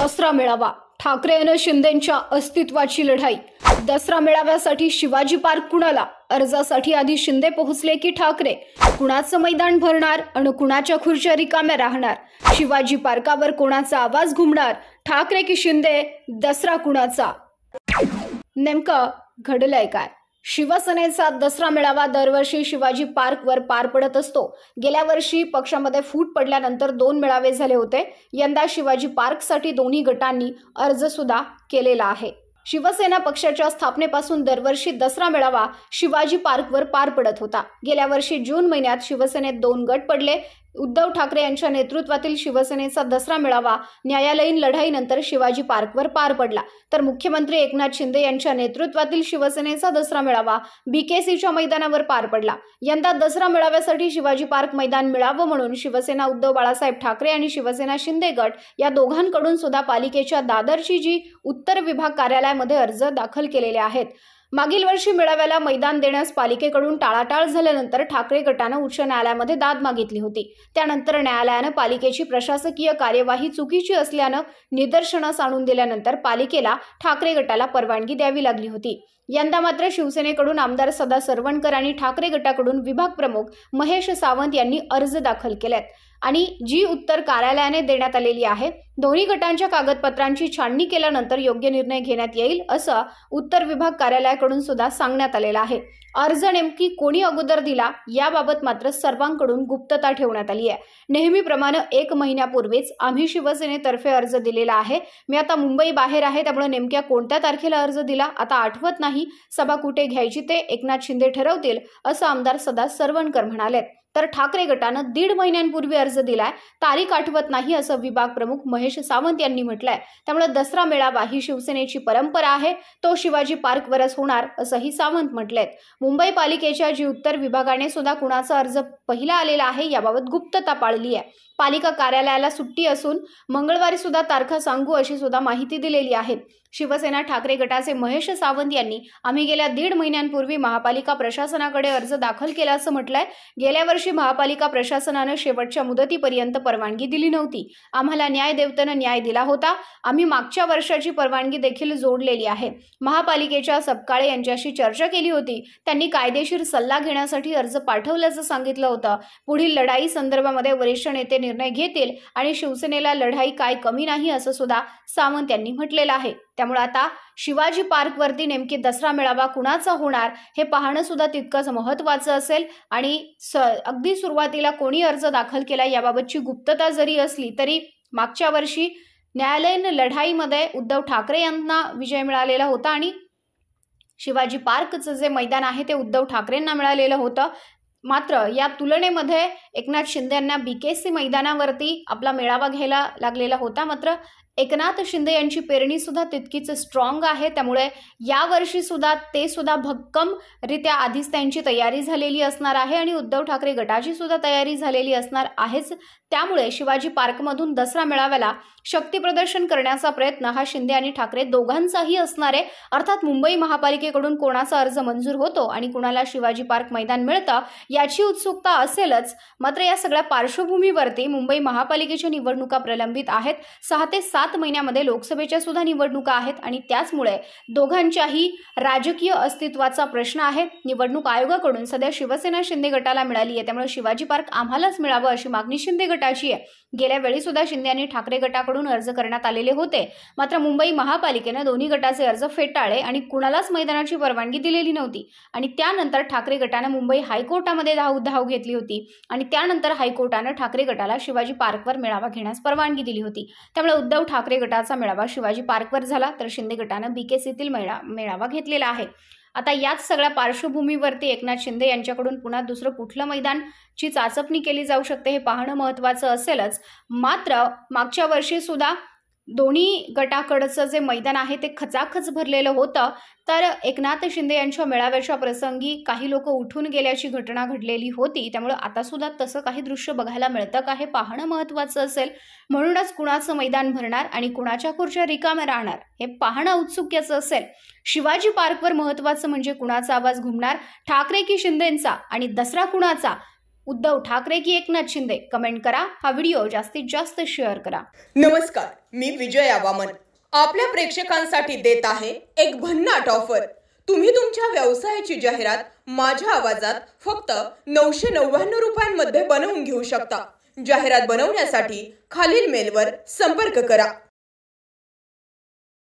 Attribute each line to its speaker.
Speaker 1: दसरा मेळावा ठाकरे यानं शिंदेच्या अस्तित्वाची लढाई दसरा मेळाव्यासाठी शिवाजी पार्क कुणाला अर्जासाठी आधी शिंदे पोहोचले की ठाकरे कुणाचं मैदान भरणार आणि कुणाच्या खुर्च्या रिकाम्या राहणार शिवाजी पार्कावर कोणाचा आवाज घुमणार ठाकरे की शिंदे दसरा कुणाचा नेमकं घडलंय काय शिवसेनेचा दसरा मेळावा दरवर्षी शिवाजी पार्कवर पार पडत असतो गेल्या वर्षी पक्षामध्ये फूट पडल्यानंतर दोन मेळावे झाले होते यंदा शिवाजी पार्कसाठी दोन्ही गटांनी अर्ज सुद्धा केलेला आहे शिवसेना पक्षाच्या स्थापनेपासून दरवर्षी दसरा मेळावा शिवाजी पार्कवर पार पडत होता गेल्या वर्षी जून महिन्यात शिवसेनेत दोन गट पडले उद्धव ठाकरे यांच्या नेतृत्वातील शिवसेनेचा दसरा मेळावा न्यायालयीन लढाईनंतर शिवाजी पार्कवर पार पडला तर मुख्यमंत्री एकनाथ शिंदे यांच्या नेतृत्वातील शिवसेनेचा दसरा मेळावा बीकेसीच्या मैदानावर पार पडला यंदा दसरा मेळाव्यासाठी शिवाजी पार्क मैदान मिळावं म्हणून शिवसेना उद्धव बाळासाहेब ठाकरे आणि शिवसेना शिंदे गट या दोघांकडून सुद्धा पालिकेच्या दादरची जी उत्तर विभाग कार्यालयामध्ये अर्ज दाखल केलेले आहेत मागील वर्षी मेळाव्याला मैदान देण्यास पालिकेकडून टाळाटाळ झाल्यानंतर ठाकरे गटानं उच्च न्यायालयामध्ये दाद मागितली होती त्यानंतर न्यायालयानं पालिकेची प्रशासकीय कार्यवाही चुकीची असल्यानं निदर्शनास आणून दिल्यानंतर पालिकेला ठाकरे गटाला परवानगी द्यावी लागली होती यंदा मात्र शिवसेनेकडून आमदार सदा सरवणकर आणि ठाकरे गटाकडून विभाग प्रमुख महेश सावंत यांनी अर्ज दाखल केलेत आणि जी उत्तर कार्यालयाने देण्यात आलेली आहे दोन्ही गटांच्या कागदपत्रांची छाननी केल्यानंतर योग्य निर्णय घेण्यात येईल असं उत्तर विभाग कार्यालयाकडून सुद्धा सांगण्यात आलेलं आहे अर्ज नेमकी कोणी अगोदर दिला याबाबत मात्र सर्वांकडून गुप्तता ठेवण्यात आली आहे नेहमीप्रमाणे एक महिन्यापूर्वीच आम्ही शिवसेनेतर्फे अर्ज दिलेला आहे मी आता मुंबई बाहेर आहे त्यामुळे नेमक्या कोणत्या तारखेला अर्ज दिला आता आठवत नाही सभा कुठे घ्यायची ते एकनाथ शिंदे ठरवतील असं आमदार सदा सरवणकर म्हणाले तर ठाकरे गटानं दीड महिन्यांपूर्वी अर्ज दिलाय तारीख आठवत नाही असं विभाग प्रमुख महेश सावंत यांनी म्हटलंय त्यामुळे दसरा मेळावा ही शिवसेनेची परंपरा आहे तो शिवाजी पार्कवरच होणार असंही सावंत म्हटलेत मुंबई पालिकेच्या जी उत्तर विभागाने सुद्धा कुणाचा अर्ज पहिला आलेला आहे याबाबत गुप्तता पाळली आहे पालिका कार्यालयाला सुट्टी असून मंगळवारी सुद्धा तारखा सांगू अशी सुद्धा माहिती दिलेली आहे शिवसेना ठाकरे गटाचे महेश सावंत यांनी आम्ही गेल्या दीड महिन्यांपूर्वी महापालिका प्रशासनाकडे अर्ज दाखल केला असं म्हटलंय गेल्या वर्षी महापालिका प्रशासनानं शेवटच्या मुदतीपर्यंत परवानगी दिली नव्हती आम्हाला न्याय देवतेनं न्याय दिला होता आम्ही मागच्या वर्षाची परवानगी देखील जोडलेली आहे महापालिकेच्या सपकाळे यांच्याशी चर्चा केली होती त्यांनी कायदेशीर सल्ला घेण्यासाठी अर्ज पाठवल्याचं सांगितलं होतं पुढील लढाई संदर्भामध्ये वरिष्ठ नेते निर्णय घेतील आणि शिवसेनेला लढाई काय कमी नाही असं सुद्धा सावंत यांनी म्हटलेलं आहे त्यामुळे आता शिवाजी पार्कवरती नेमकी दसरा मेळावा कुणाचा होणार हे पाहणं सुद्धा तितकंच महत्त्वाचं असेल आणि स अगदी सुरुवातीला कोणी अर्ज दाखल केला याबाबतची गुप्तता जरी असली तरी मागच्या वर्षी न्यायालयीन लढाईमध्ये उद्धव ठाकरे यांना विजय मिळालेला होता आणि शिवाजी पार्कचं जे मैदान आहे ते उद्धव ठाकरेंना मिळालेलं होतं मात्र या तुलनेमध्ये एकनाथ शिंदे यांना बी के सी मैदानावरती आपला मेळावा घ्यायला लागलेला होता मात्र एकनाथ शिंदे यांची पेरणी सुद्धा तितकीच स्ट्रॉंग आहे त्यामुळे यावर्षी सुद्धा ते सुद्धा भक्कम रित्या आधीच त्यांची तयारी झालेली असणार आहे आणि उद्धव ठाकरे गटाची सुद्धा तयारी झालेली असणार आहेच त्यामुळे शिवाजी पार्कमधून दसरा मेळाव्याला शक्तीप्रदर्शन करण्याचा प्रयत्न हा शिंदे आणि ठाकरे दोघांचाही असणार आहे अर्थात मुंबई महापालिकेकडून कोणाचा अर्ज मंजूर होतो आणि कुणाला शिवाजी पार्क मैदान मिळतं याची उत्सुकता असेलच मात्र या सगळ्या पार्श्वभूमीवरती मुंबई महापालिकेच्या निवडणुका प्रलंबित आहेत सहा ते सात सात महिन्यामध्ये लोकसभेच्या सुद्धा निवडणुका आहेत आणि त्याचमुळे दोघांच्याही राजकीय अस्तित्वाचा प्रश्न आहे निवडणूक आयोगाकडून सध्या शिवसेना शिंदे गटाला मिळाली आहे त्यामुळे शिवाजी पार्क आम्हालाच मिळावं अशी मागणी शिंदे गटाची आहे गेल्या वेळी सुद्धा शिंदे आणि ठाकरे गटाकडून अर्ज करण्यात आलेले होते मात्र मुंबई महापालिकेनं दोन्ही गटाचे अर्ज फेटाळले आणि कुणालाच मैदानाची परवानगी दिलेली नव्हती आणि त्यानंतर ठाकरे गटानं मुंबई हायकोर्टामध्ये धाव धाव घेतली होती आणि त्यानंतर हायकोर्टानं ठाकरे गटाला शिवाजी पार्कवर मेळावा घेण्यास परवानगी दिली होती त्यामुळे उद्धव ठाकरे गटाचा मेळावा शिवाजी पार्कवर झाला तर शिंदे गटानं बी के सीतील मेळा मेळावा घेतलेला आहे आता याच सगळ्या पार्श्वभूमीवरती एकनाथ शिंदे यांच्याकडून पुन्हा दुसरं कुठलं मैदानची चाचपणी केली जाऊ शकते हे पाहणं महत्त्वाचं असेलच मात्र मागच्या वर्षी सुद्धा दोन्ही गटाकडचं जे मैदान आहे ते खचाखच भरलेलं होतं तर एकनाथ शिंदे यांच्या मेळाव्याच्या प्रसंगी काही लोक उठून गेल्याची घटना घडलेली होती त्यामुळे आता सुद्धा तसं काही दृश्य बघायला मिळतं का हे पाहणं महत्त्वाचं असेल म्हणूनच कुणाचं मैदान भरणार आणि कुणाच्या खुर्च्या रिकाम्या राहणार हे पाहणं औत्सुक्याचं असेल शिवाजी पार्कवर महत्त्वाचं म्हणजे कुणाचा आवाज घुमणार ठाकरे की शिंदेंचा आणि दसरा कुणाचा उद्धव ठाकरे की एकनाथ शिंदे कमेंट करा हा व्हिडिओ जास्तीत जास्त शेअर करा नमस्कार मी विजय आवामन आपल्या प्रेक्षकांसाठी देत आहे एक भन्नाट ऑफर तुम्ही तुमच्या व्यवसायाची जाहिरात माझ्या आवाजात फक्त नऊशे नव्याण्णव रुपयांमध्ये बनवून घेऊ शकता जाहिरात बनवण्यासाठी खालील मेलवर संपर्क करा